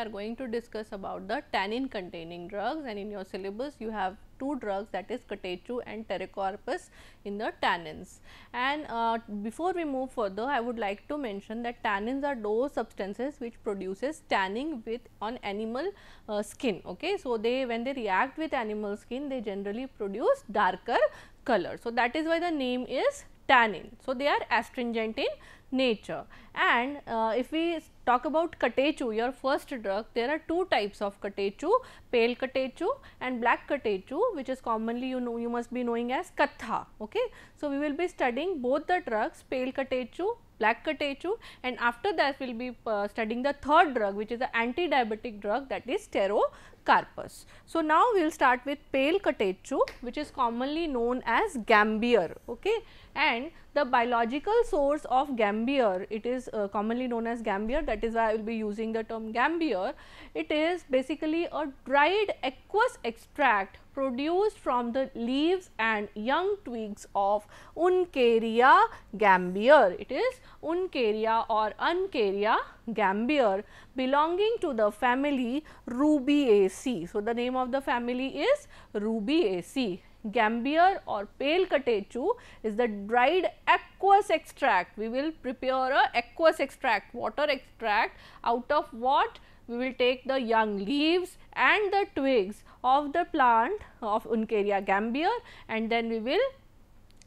are going to discuss about the tannin containing drugs and in your syllabus you have two drugs that is Catechu and Pterocarpus in the tannins. And uh, before we move further I would like to mention that tannins are those substances which produces tanning with on animal uh, skin. Okay? So, they when they react with animal skin they generally produce darker color. So, that is why the name is tannin. So, they are astringent in nature and uh, if we talk about Katechu, your first drug, there are two types of Katechu, pale Katechu and black Katechu which is commonly you know you must be knowing as Katha. Okay? So, we will be studying both the drugs pale Katechu black Katechu and after that we will be uh, studying the third drug which is the anti-diabetic drug that is Tero carpus. So, now we will start with pale catechu which is commonly known as gambier okay? and the biological source of gambier it is uh, commonly known as gambier that is why I will be using the term gambier. It is basically a dried aqueous extract produced from the leaves and young twigs of Uncaria gambier. It is Uncaria or Uncaria Gambier belonging to the family Rubiaceae. So, the name of the family is Rubiaceae. Gambier or pale catechu is the dried aqueous extract. We will prepare a aqueous extract, water extract out of what? We will take the young leaves and the twigs of the plant of Uncaria gambier and then we will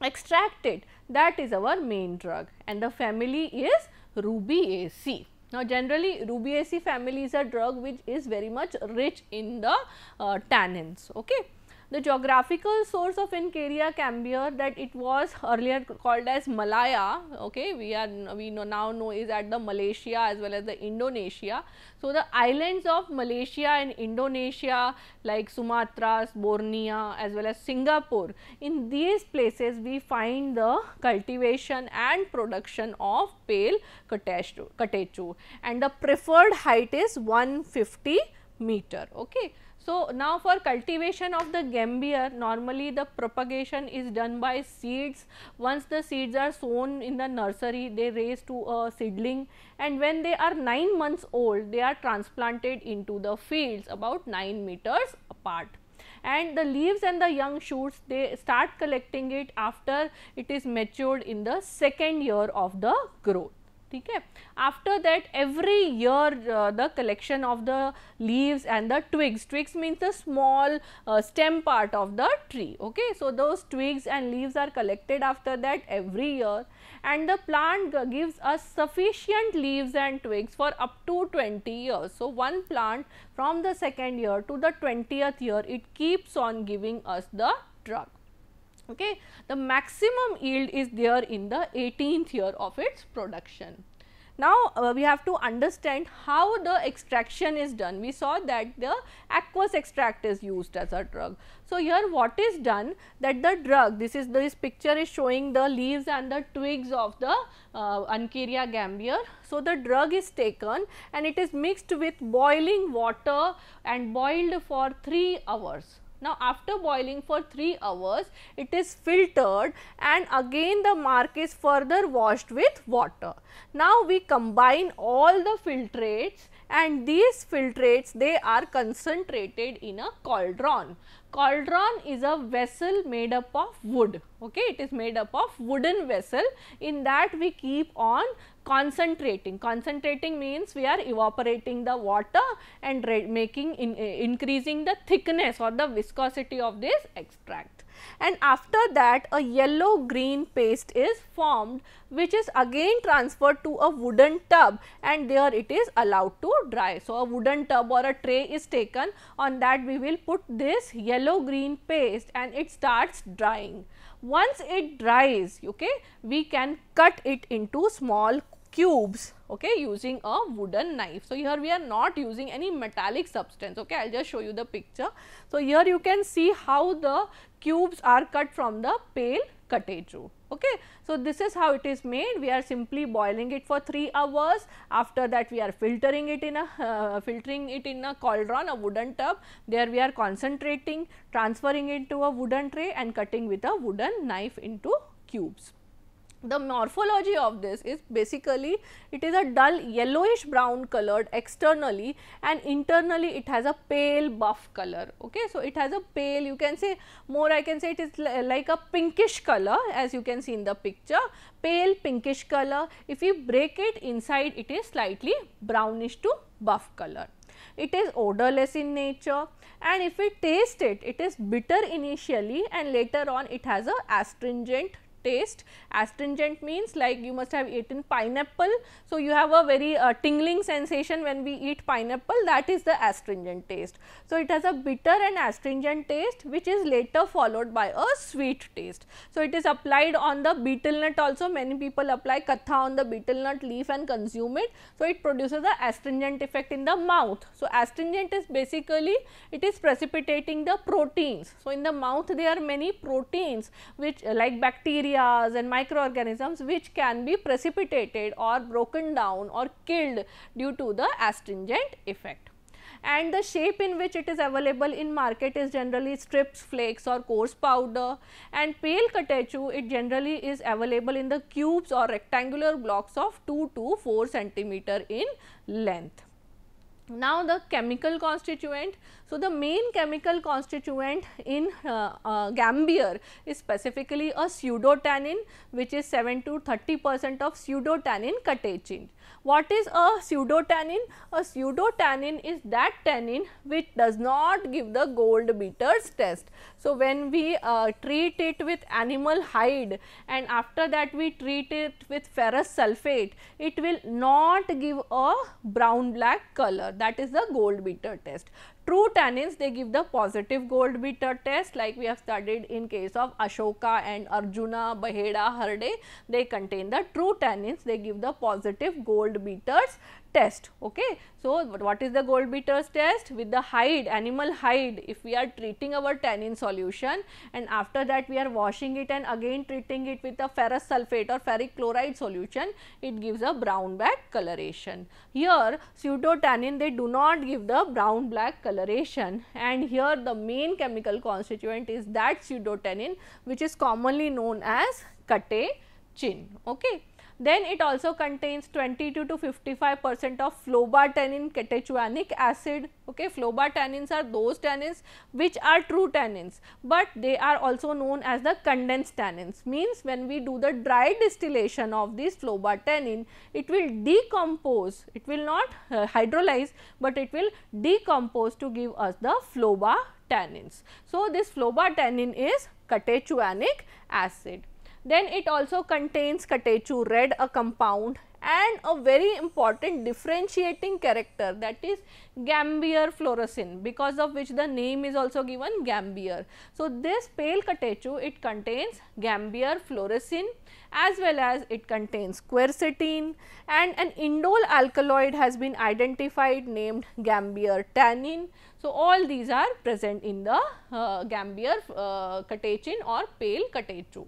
extract it. That is our main drug and the family is Rubiaceae. Now, generally Rubiaceae family is a drug which is very much rich in the uh, tannins. Okay. The geographical source of Incaria cambier that it was earlier called as Malaya, okay, we are we know now know is at the Malaysia as well as the Indonesia. So, the islands of Malaysia and Indonesia like Sumatra, Borneo as well as Singapore. In these places we find the cultivation and production of pale catechu and the preferred height is 150 meter. Okay. So, now for cultivation of the gambier normally the propagation is done by seeds. Once the seeds are sown in the nursery they raise to a seedling and when they are 9 months old they are transplanted into the fields about 9 meters apart and the leaves and the young shoots they start collecting it after it is matured in the second year of the growth. ठीक after that every year uh, the collection of the leaves and the twigs twigs means the small uh, stem part of the tree okay so those twigs and leaves are collected after that every year and the plant gives us sufficient leaves and twigs for up to 20 years so one plant from the second year to the 20th year it keeps on giving us the drug Okay. The maximum yield is there in the 18th year of its production. Now, uh, we have to understand how the extraction is done. We saw that the aqueous extract is used as a drug. So, here what is done that the drug this is this picture is showing the leaves and the twigs of the uh, Ancyria gambier. So, the drug is taken and it is mixed with boiling water and boiled for 3 hours. Now, after boiling for 3 hours, it is filtered and again the mark is further washed with water. Now, we combine all the filtrates and these filtrates they are concentrated in a cauldron. Cauldron is a vessel made up of wood, okay? it is made up of wooden vessel in that we keep on concentrating. Concentrating means we are evaporating the water and making in, uh, increasing the thickness or the viscosity of this extract and after that a yellow green paste is formed which is again transferred to a wooden tub and there it is allowed to dry. So, a wooden tub or a tray is taken on that we will put this yellow green paste and it starts drying. Once it dries okay, we can cut it into small cubes okay using a wooden knife. So, here we are not using any metallic substance okay I will just show you the picture. So, here you can see how the cubes are cut from the pale cuttage okay. So, this is how it is made we are simply boiling it for 3 hours after that we are filtering it in a uh, filtering it in a cauldron a wooden tub there we are concentrating transferring it to a wooden tray and cutting with a wooden knife into cubes the morphology of this is basically it is a dull yellowish brown colored externally and internally it has a pale buff color okay so it has a pale you can say more i can say it is like a pinkish color as you can see in the picture pale pinkish color if you break it inside it is slightly brownish to buff color it is odorless in nature and if we taste it, it is bitter initially and later on it has a astringent taste. Astringent means like you must have eaten pineapple. So, you have a very uh, tingling sensation when we eat pineapple that is the astringent taste. So, it has a bitter and astringent taste which is later followed by a sweet taste. So, it is applied on the betel nut also many people apply katha on the betel nut leaf and consume it. So, it produces the astringent effect in the mouth. So, astringent is basically it is precipitating the proteins. So, in the mouth there are many proteins which uh, like bacteria and microorganisms which can be precipitated or broken down or killed due to the astringent effect and the shape in which it is available in market is generally strips, flakes or coarse powder and pale catechu it generally is available in the cubes or rectangular blocks of 2 to 4 centimeter in length. Now, the chemical constituent. So, the main chemical constituent in uh, uh, gambier is specifically a pseudotannin which is 7 to 30 percent of pseudotannin catechin. What is a pseudotannin? A pseudotannin is that tannin which does not give the gold beaters test. So, when we uh, treat it with animal hide and after that we treat it with ferrous sulfate, it will not give a brown black color that is the gold beater test. True tannins they give the positive gold bitter test like we have studied in case of Ashoka and Arjuna, Baheda, Harde they contain the true tannins they give the positive gold bitters test. Okay. So, what is the gold beaters test? With the hide, animal hide, if we are treating our tannin solution and after that we are washing it and again treating it with the ferrous sulfate or ferric chloride solution, it gives a brown black coloration. Here pseudo tannin they do not give the brown black coloration and here the main chemical constituent is that pseudo tannin which is commonly known as catechin. Okay. Then it also contains 22 to 55 percent of flobartannin catechuanic acid. Okay, Flobarbitannins are those tannins which are true tannins, but they are also known as the condensed tannins. Means when we do the dry distillation of this flobartannin, it will decompose, it will not uh, hydrolyze, but it will decompose to give us the flobartannins. So, this flobartannin is catechuanic acid. Then it also contains catechu red, a compound and a very important differentiating character that is gambier fluorescein because of which the name is also given gambier. So, this pale catechu it contains gambier fluorescein as well as it contains quercetin and an indole alkaloid has been identified named gambier tannin. So, all these are present in the uh, gambier uh, catechin or pale catechu.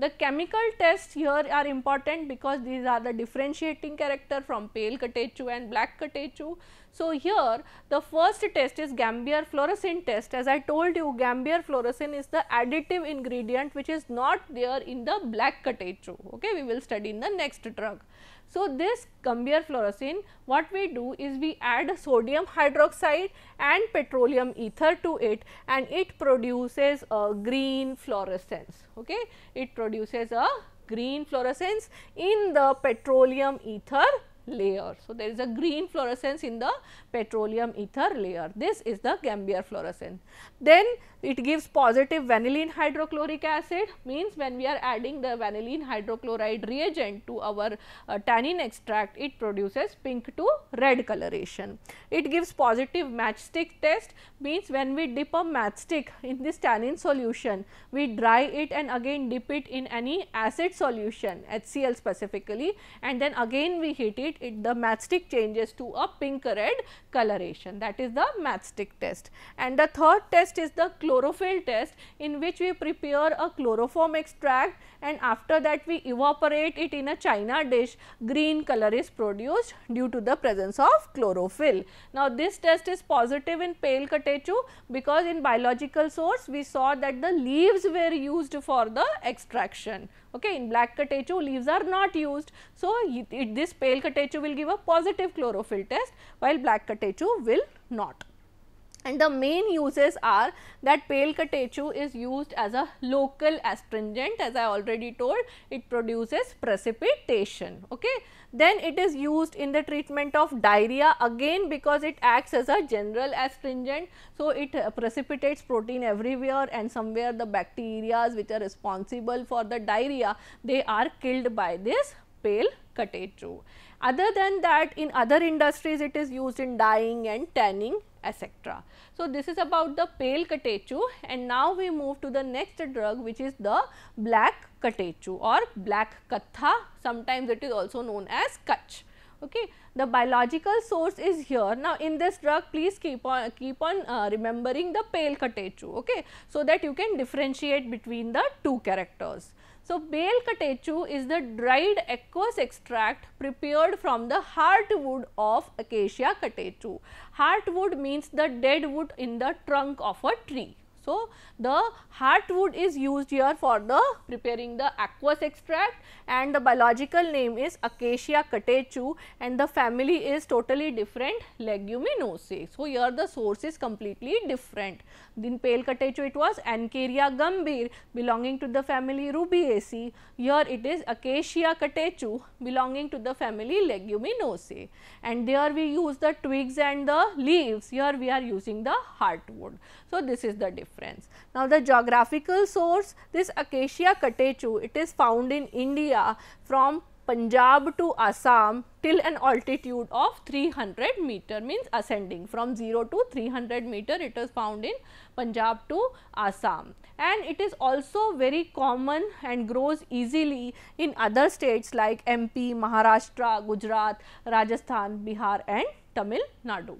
The chemical tests here are important because these are the differentiating character from pale catechu and black catechu. So, here the first test is Gambier fluorescein test. As I told you Gambier fluorescein is the additive ingredient which is not there in the black catechu. Okay, we will study in the next drug. So, this Gambier fluorescein what we do is we add sodium hydroxide and petroleum ether to it and it produces a green fluorescence. Okay? It produces a green fluorescence in the petroleum ether layer. So, there is a green fluorescence in the petroleum ether layer. This is the Gambier fluorescence. Then it gives positive vanillin hydrochloric acid means when we are adding the vanillin hydrochloride reagent to our uh, tannin extract, it produces pink to red coloration. It gives positive matchstick test means when we dip a matchstick in this tannin solution, we dry it and again dip it in any acid solution HCl specifically and then again we heat it it, it the matchstick changes to a pink red coloration that is the matchstick test. And the third test is the chlorophyll test in which we prepare a chloroform extract and after that we evaporate it in a china dish, green color is produced due to the presence of chlorophyll. Now, this test is positive in pale catechu because in biological source we saw that the leaves were used for the extraction. Okay, in black catechu leaves are not used. So, it, it, this pale catechu will give a positive chlorophyll test while black catechu will not and the main uses are that pale is used as a local astringent as I already told it produces precipitation. Okay. Then it is used in the treatment of diarrhea again because it acts as a general astringent. So, it uh, precipitates protein everywhere and somewhere the bacteria which are responsible for the diarrhea they are killed by this pale catechu. Other than that in other industries it is used in dyeing and tanning etc. So, this is about the pale catechu and now we move to the next drug which is the black catechu or black katha sometimes it is also known as kach okay the biological source is here now in this drug please keep on keep on uh, remembering the pale katechu, okay so that you can differentiate between the two characters so, katechu is the dried aqueous extract prepared from the heartwood of Acacia catechu. Heartwood means the dead wood in the trunk of a tree. So, the heartwood is used here for the preparing the aqueous extract and the biological name is Acacia catechu and the family is totally different leguminosae. So, here the source is completely different. In pale catechu it was Ancaria gambir belonging to the family Rubiaceae. Here it is Acacia catechu belonging to the family leguminosae and there we use the twigs and the leaves. Here we are using the heartwood. So, this is the difference difference. Now, the geographical source this Acacia catechu it is found in India from Punjab to Assam till an altitude of 300 meter means ascending from 0 to 300 meter it is found in Punjab to Assam and it is also very common and grows easily in other states like MP, Maharashtra, Gujarat, Rajasthan, Bihar and Tamil Nadu.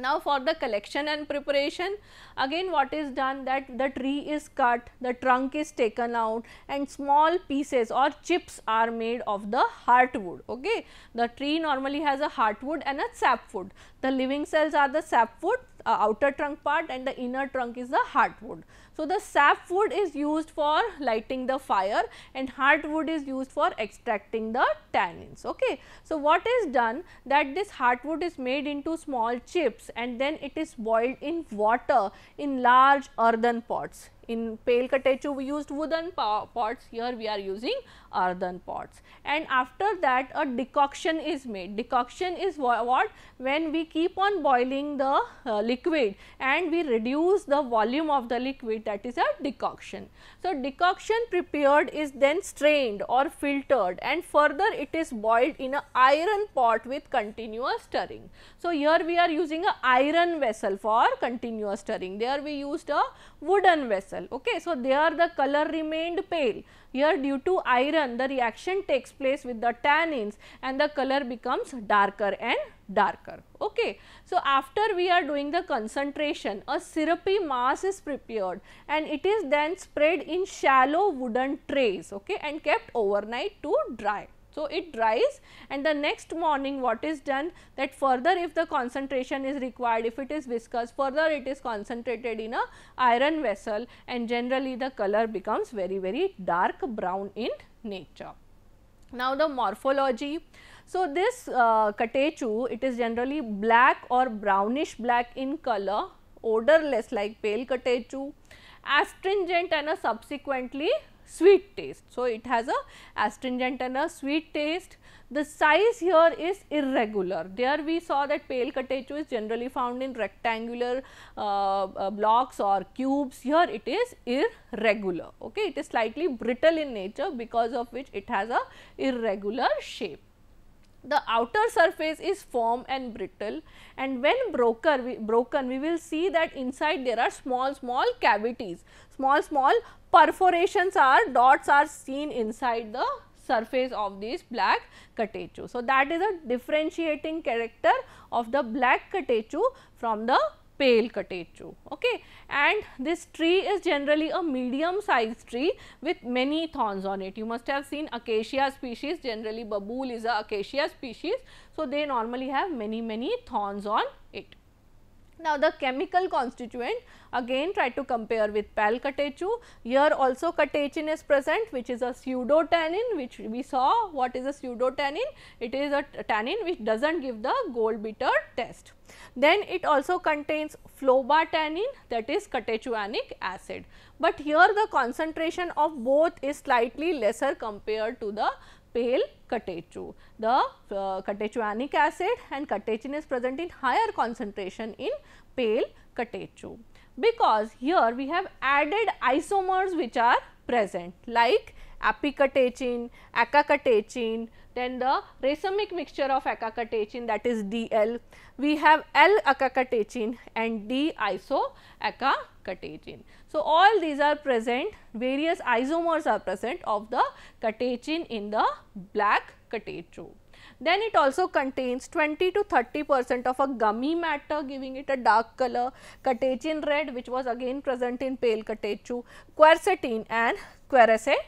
Now, for the collection and preparation again what is done that the tree is cut, the trunk is taken out and small pieces or chips are made of the heartwood. Okay. The tree normally has a heartwood and a sapwood. The living cells are the sapwood, uh, outer trunk part and the inner trunk is the heartwood. So, the sapwood is used for lighting the fire and heartwood is used for extracting the tannins. Okay. So, what is done that this heartwood is made into small chips and then it is boiled in water in large earthen pots. In pale katechu we used wooden pots, here we are using earthen pots. And after that a decoction is made. Decoction is what? When we keep on boiling the uh, liquid and we reduce the volume of the liquid that is a decoction. So, decoction prepared is then strained or filtered and further it is boiled in an iron pot with continuous stirring. So, here we are using an iron vessel for continuous stirring, there we used a wooden vessel cell. Okay. So, there the color remained pale. Here due to iron the reaction takes place with the tannins and the color becomes darker and darker. Okay. So, after we are doing the concentration a syrupy mass is prepared and it is then spread in shallow wooden trays okay, and kept overnight to dry. So, it dries and the next morning what is done that further if the concentration is required, if it is viscous further it is concentrated in a iron vessel and generally the color becomes very very dark brown in nature. Now, the morphology. So, this uh, catechu it is generally black or brownish black in color, odorless like pale catechu, astringent and a subsequently sweet taste. So, it has a astringent and a sweet taste. The size here is irregular. There we saw that pale catechu is generally found in rectangular uh, uh, blocks or cubes. Here it is irregular. Okay, it is slightly brittle in nature because of which it has a irregular shape the outer surface is firm and brittle and when broker, we, broken we will see that inside there are small small cavities small small perforations are dots are seen inside the surface of these black catechu. So, that is a differentiating character of the black catechu from the pale catechu. Okay. And this tree is generally a medium sized tree with many thorns on it. You must have seen acacia species, generally babool is a acacia species. So, they normally have many many thorns on now, the chemical constituent again try to compare with pal-catechu. Here also catechin is present which is a pseudotannin which we saw what is a pseudotannin? It is a tannin which does not give the Goldbitter test. Then it also contains flobatannin that is catechuanic acid, but here the concentration of both is slightly lesser compared to the pale catechu. The uh, catechuanic acid and catechin is present in higher concentration in pale catechu because here we have added isomers which are present like apicatechin, acacatechin, then the racemic mixture of acacatechin that is DL. We have L acacatechin and D iso acacatechin catechin. So, all these are present various isomers are present of the catechin in the black catecho. Then it also contains 20 to 30 percent of a gummy matter giving it a dark color, catechin red which was again present in pale catechu, quercetin and quercetin.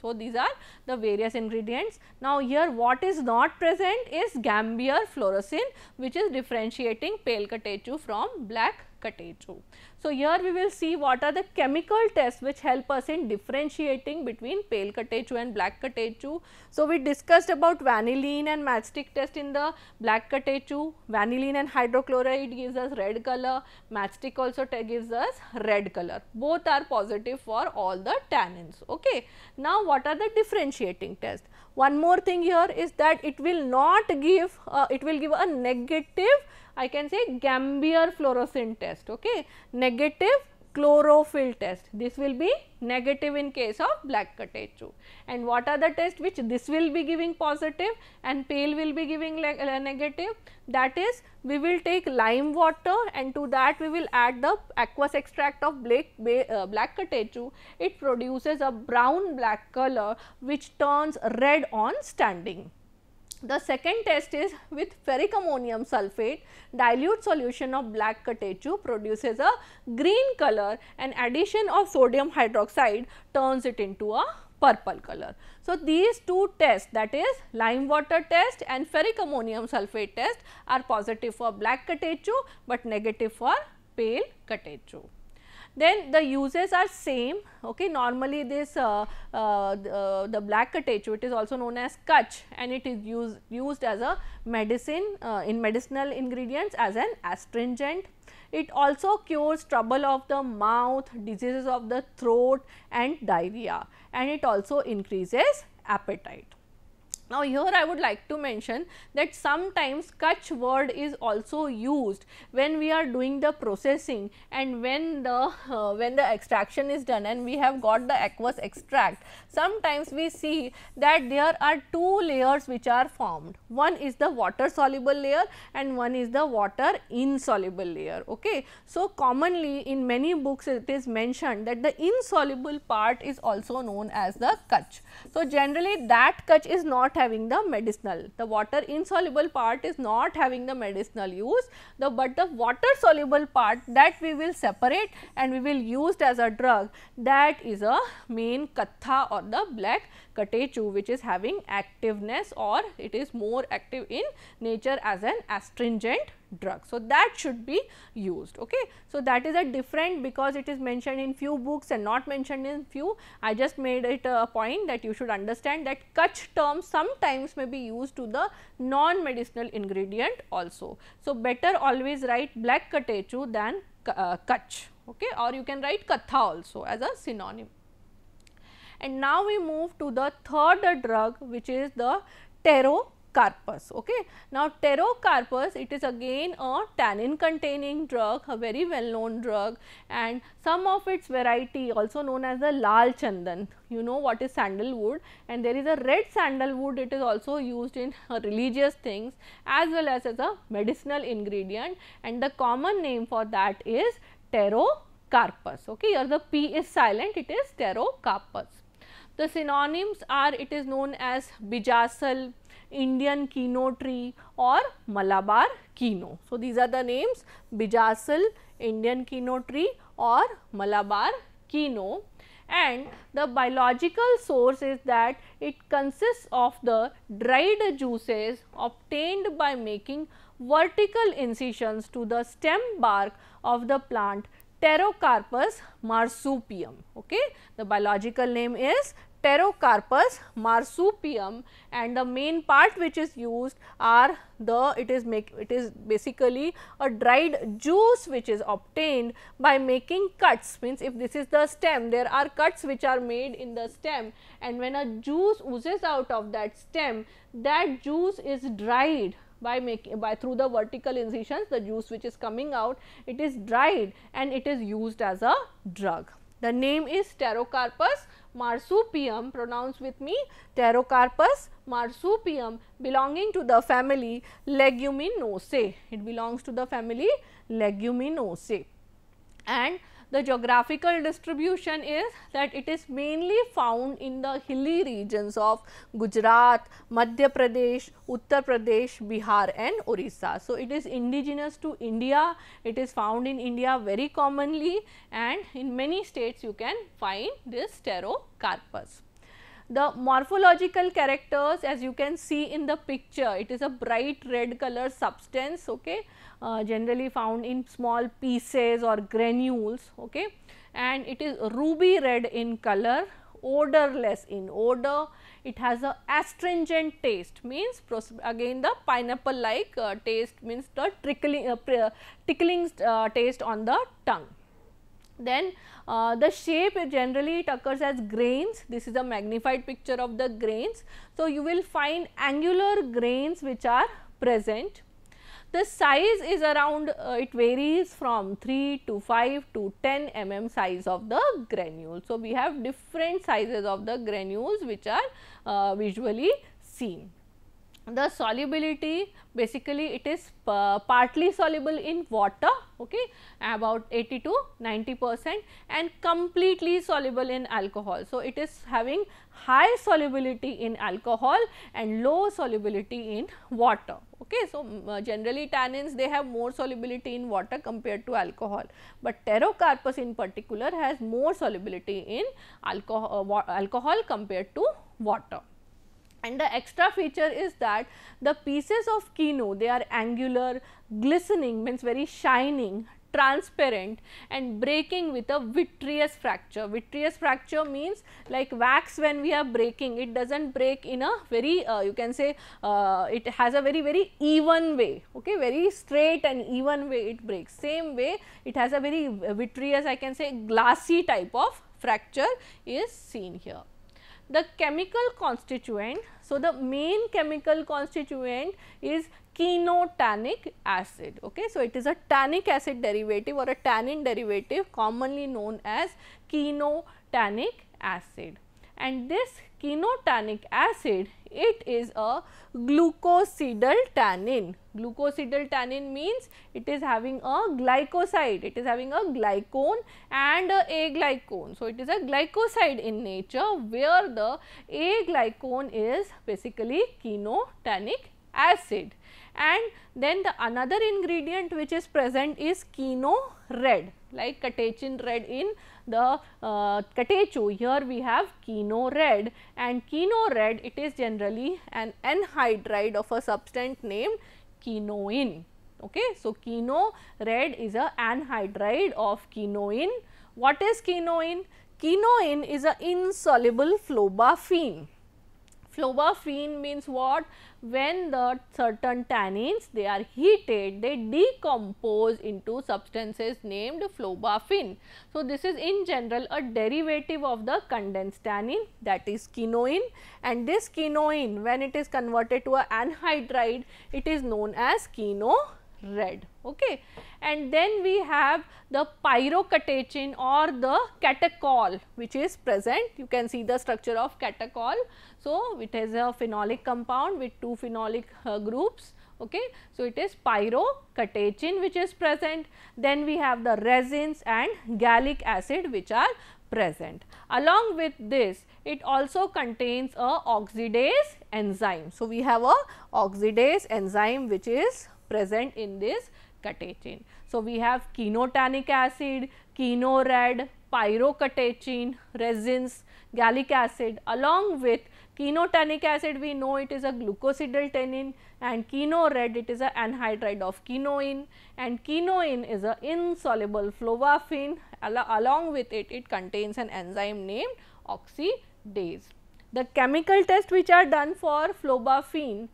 So, these are the various ingredients. Now, here what is not present is gambier fluorescein which is differentiating pale catechu from black catechu. So, here we will see what are the chemical tests which help us in differentiating between pale catechu and black catechu. So, we discussed about vanillin and matchstick test in the black catechu, vanillin and hydrochloride gives us red color, matchstick also gives us red color. Both are positive for all the tannins. Okay. Now, what are the differentiating tests? One more thing here is that it will not give, uh, it will give a negative I can say Gambier fluorescent test. Okay negative chlorophyll test. This will be negative in case of black catechu. And what are the tests which this will be giving positive and pale will be giving negative? That is, we will take lime water and to that we will add the aqueous extract of black, uh, black catechu. It produces a brown black color which turns red on standing. The second test is with ferric ammonium sulphate dilute solution of black k produces a green color and addition of sodium hydroxide turns it into a purple color. So, these two tests that is lime water test and ferric ammonium sulphate test are positive for black k but negative for pale k then the uses are same okay normally this uh, uh, the, uh, the, black which it is also known as kutch and it is used used as a medicine uh, in medicinal ingredients as an astringent it also cures trouble of the mouth diseases of the throat and diarrhea and it also increases appetite now, here I would like to mention that sometimes Kutch word is also used when we are doing the processing and when the uh, when the extraction is done and we have got the aqueous extract. Sometimes we see that there are two layers which are formed. One is the water soluble layer and one is the water insoluble layer. Okay. So, commonly in many books it is mentioned that the insoluble part is also known as the Kutch. So, generally that Kutch is not having the medicinal. The water insoluble part is not having the medicinal use, the, but the water soluble part that we will separate and we will used as a drug that is a main katha or the black catechu which is having activeness or it is more active in nature as an astringent drug. So, that should be used. Okay. So, that is a different because it is mentioned in few books and not mentioned in few. I just made it a point that you should understand that Kutch term sometimes may be used to the non-medicinal ingredient also. So, better always write black catechu than uh, Kutch okay, or you can write Katha also as a synonym. And now we move to the third drug which is the pterocarpus. Okay. Now, pterocarpus it is again a tannin containing drug, a very well known drug and some of its variety also known as the lal chandan. You know what is sandalwood and there is a red sandalwood it is also used in religious things as well as as a medicinal ingredient and the common name for that is pterocarpus. Okay. Here the P is silent it is pterocarpus. The synonyms are it is known as bijasal, Indian kino tree or Malabar kino. So, these are the names bijasal, Indian kino tree or Malabar kino and the biological source is that it consists of the dried juices obtained by making vertical incisions to the stem bark of the plant Pterocarpus marsupium. Okay? The biological name is pterocarpus marsupium and the main part which is used are the it is make it is basically a dried juice which is obtained by making cuts means if this is the stem there are cuts which are made in the stem and when a juice oozes out of that stem that juice is dried by making by through the vertical incisions the juice which is coming out it is dried and it is used as a drug. The name is pterocarpus marsupium pronounce with me pterocarpus marsupium belonging to the family leguminosae. It belongs to the family leguminosae and the geographical distribution is that it is mainly found in the hilly regions of Gujarat, Madhya Pradesh, Uttar Pradesh, Bihar and Orissa. So, it is indigenous to India, it is found in India very commonly and in many states you can find this pterocarpus. The morphological characters as you can see in the picture, it is a bright red color substance okay, uh, generally found in small pieces or granules okay, and it is ruby red in color odorless in odor it has a astringent taste means again the pineapple like uh, taste means the trickling uh, uh, tickling uh, taste on the tongue then uh, the shape generally it occurs as grains, this is a magnified picture of the grains. So, you will find angular grains which are present. The size is around uh, it varies from 3 to 5 to 10 mm size of the granule. So, we have different sizes of the granules which are uh, visually seen the solubility basically it is uh, partly soluble in water okay about 80 to 90 percent and completely soluble in alcohol. So, it is having high solubility in alcohol and low solubility in water. Okay. So, uh, generally tannins they have more solubility in water compared to alcohol, but pterocarpus in particular has more solubility in alcohol, uh, alcohol compared to water. And the extra feature is that the pieces of Kino, they are angular, glistening means very shining, transparent and breaking with a vitreous fracture. Vitreous fracture means like wax when we are breaking it does not break in a very uh, you can say uh, it has a very very even way okay very straight and even way it breaks same way it has a very vitreous I can say glassy type of fracture is seen here the chemical constituent. So, the main chemical constituent is tannic acid. Okay? So, it is a tannic acid derivative or a tannin derivative commonly known as tannic acid and this tannic acid it is a glucosidal tannin. Glucosidal tannin means it is having a glycoside, it is having a glycone and a aglycone. glycone So, it is a glycoside in nature where the A-glycone is basically quinotannic acid and then the another ingredient which is present is quino red like catechin red in the uh, catechu. Here we have quino red and quino red it is generally an anhydride of a substance named quinoin. Okay. So, quino red is a anhydride of quinoin. What is quinoin? Quinoin is an insoluble flobafene Flowberfrine means what? When the certain tannins they are heated, they decompose into substances named flowberfin. So, this is in general a derivative of the condensed tannin that is quinoin and this quinoin when it is converted to a anhydride, it is known as quino red. Okay and then we have the pyrocatechin or the catechol which is present. You can see the structure of catechol. So, it is a phenolic compound with two phenolic uh, groups. Okay. So, it is pyrocatechin which is present. Then we have the resins and gallic acid which are present. Along with this, it also contains a oxidase enzyme. So, we have a oxidase enzyme which is present in this catechin. So, we have quinotanic acid, quino pyrocatechin, resins, gallic acid along with quinotanic acid we know it is a glucosidyl tannin and quino it is an anhydride of quinoin and quinoin is an insoluble flovafin Al along with it it contains an enzyme named oxidase. The chemical test which are done for flovafin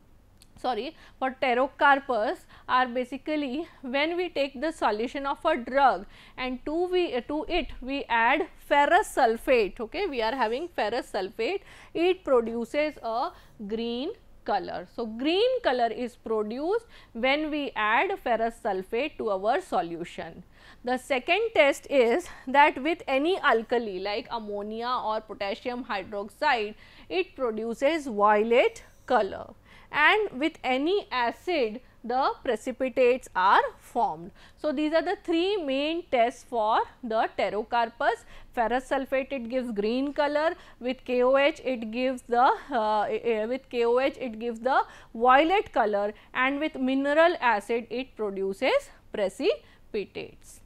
sorry for pterocarpus are basically when we take the solution of a drug and to we uh, to it we add ferrous sulfate okay we are having ferrous sulfate it produces a green color. So, green color is produced when we add ferrous sulfate to our solution. The second test is that with any alkali like ammonia or potassium hydroxide, it produces violet color and with any acid the precipitates are formed. So, these are the three main tests for the pterocarpus. Ferrous sulfate it gives green color, with KOH it gives the uh, eh, eh, with KOH it gives the violet color and with mineral acid it produces precipitates.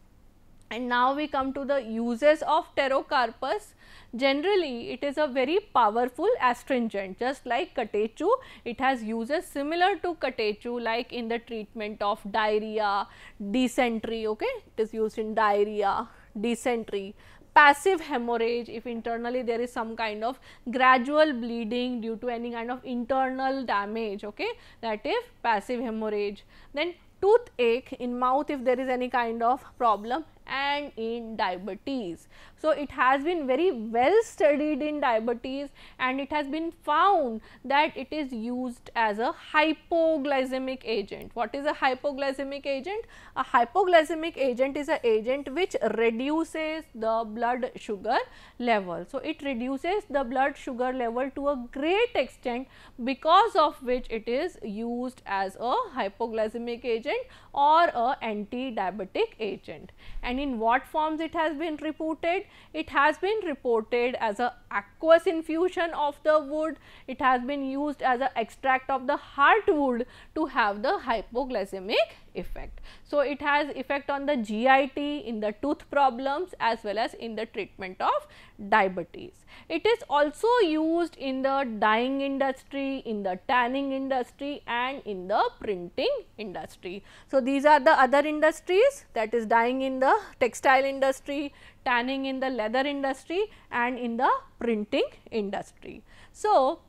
And now we come to the uses of pterocarpus. Generally, it is a very powerful astringent just like catechu. It has uses similar to catechu like in the treatment of diarrhea, dysentery, okay? it is used in diarrhea, dysentery, passive hemorrhage if internally there is some kind of gradual bleeding due to any kind of internal damage okay that is passive hemorrhage then toothache in mouth if there is any kind of problem and in diabetes. So, it has been very well studied in diabetes and it has been found that it is used as a hypoglycemic agent. What is a hypoglycemic agent? A hypoglycemic agent is an agent which reduces the blood sugar level. So, it reduces the blood sugar level to a great extent because of which it is used as a hypoglycemic agent or a anti-diabetic agent. And and in what forms it has been reported? It has been reported as a aqueous infusion of the wood, it has been used as an extract of the heartwood to have the hypoglycemic effect. So, it has effect on the GIT in the tooth problems as well as in the treatment of diabetes. It is also used in the dyeing industry, in the tanning industry and in the printing industry. So, these are the other industries that is dyeing in the textile industry, tanning in the leather industry and in the printing industry. So,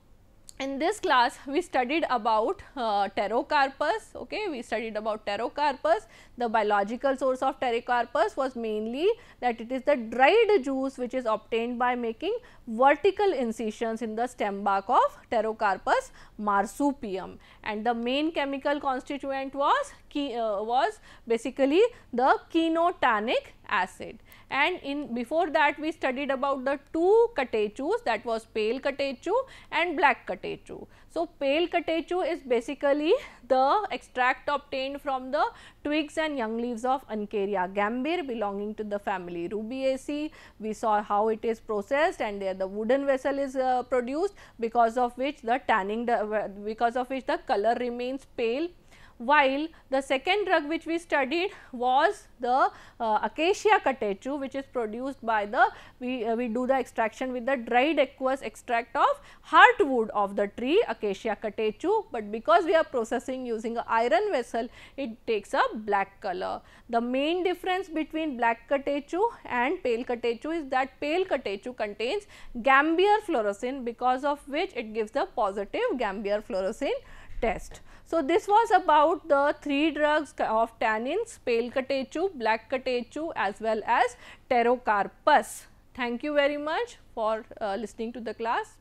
in this class we studied about uh, pterocarpus okay we studied about pterocarpus the biological source of pterocarpus was mainly that it is the dried juice which is obtained by making vertical incisions in the stem bark of pterocarpus marsupium and the main chemical constituent was uh, was basically the quinotanic acid and in before that we studied about the two catechus that was pale catechu and black catechu. So, pale catechu is basically the extract obtained from the twigs and young leaves of Ancaria gambir belonging to the family Rubiaceae. We saw how it is processed and there the wooden vessel is uh, produced because of which the tanning the, uh, because of which the color remains pale while the second drug which we studied was the uh, acacia catechu which is produced by the we, uh, we do the extraction with the dried aqueous extract of heartwood of the tree acacia catechu, but because we are processing using a iron vessel it takes a black color. The main difference between black catechu and pale catechu is that pale catechu contains gambier fluorescein because of which it gives the positive gambier fluorescein test. So, this was about the three drugs of tannins, pale catechu, black catechu as well as pterocarpus. Thank you very much for uh, listening to the class.